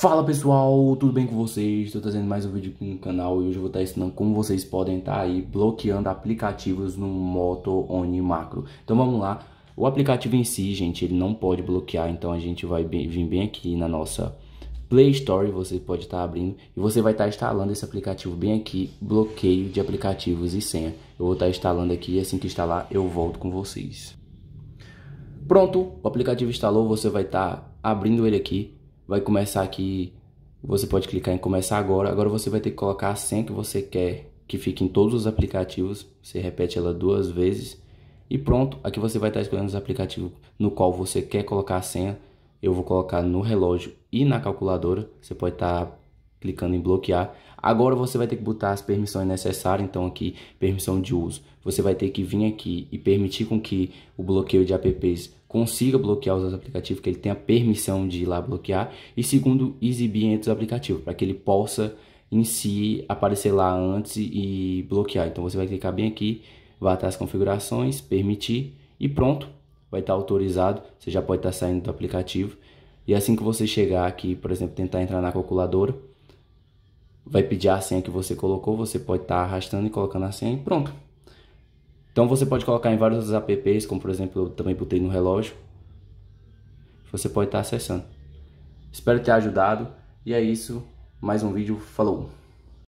Fala pessoal, tudo bem com vocês? Estou trazendo mais um vídeo aqui no canal e hoje eu vou estar ensinando como vocês podem estar aí bloqueando aplicativos no Moto Oni Macro. Então vamos lá, o aplicativo em si, gente, ele não pode bloquear, então a gente vai bem, vir bem aqui na nossa Play Store, você pode estar abrindo e você vai estar instalando esse aplicativo bem aqui, bloqueio de aplicativos e senha. Eu vou estar instalando aqui e assim que instalar eu volto com vocês. Pronto, o aplicativo instalou, você vai estar abrindo ele aqui vai começar aqui, você pode clicar em começar agora. Agora você vai ter que colocar a senha que você quer que fique em todos os aplicativos. Você repete ela duas vezes e pronto. Aqui você vai estar escolhendo os aplicativos no qual você quer colocar a senha. Eu vou colocar no relógio e na calculadora. Você pode estar clicando em bloquear. Agora você vai ter que botar as permissões necessárias, então aqui, permissão de uso. Você vai ter que vir aqui e permitir com que o bloqueio de apps consiga bloquear os aplicativos, que ele tenha permissão de ir lá bloquear. E segundo, exibir entre os aplicativos, para que ele possa em si aparecer lá antes e bloquear. Então você vai clicar bem aqui, vai até as configurações, permitir e pronto. Vai estar autorizado, você já pode estar saindo do aplicativo. E assim que você chegar aqui, por exemplo, tentar entrar na calculadora, vai pedir a senha que você colocou, você pode estar tá arrastando e colocando a senha e pronto. Então você pode colocar em vários apps, como por exemplo eu também botei no relógio. Você pode estar tá acessando. Espero ter ajudado e é isso. Mais um vídeo. Falou!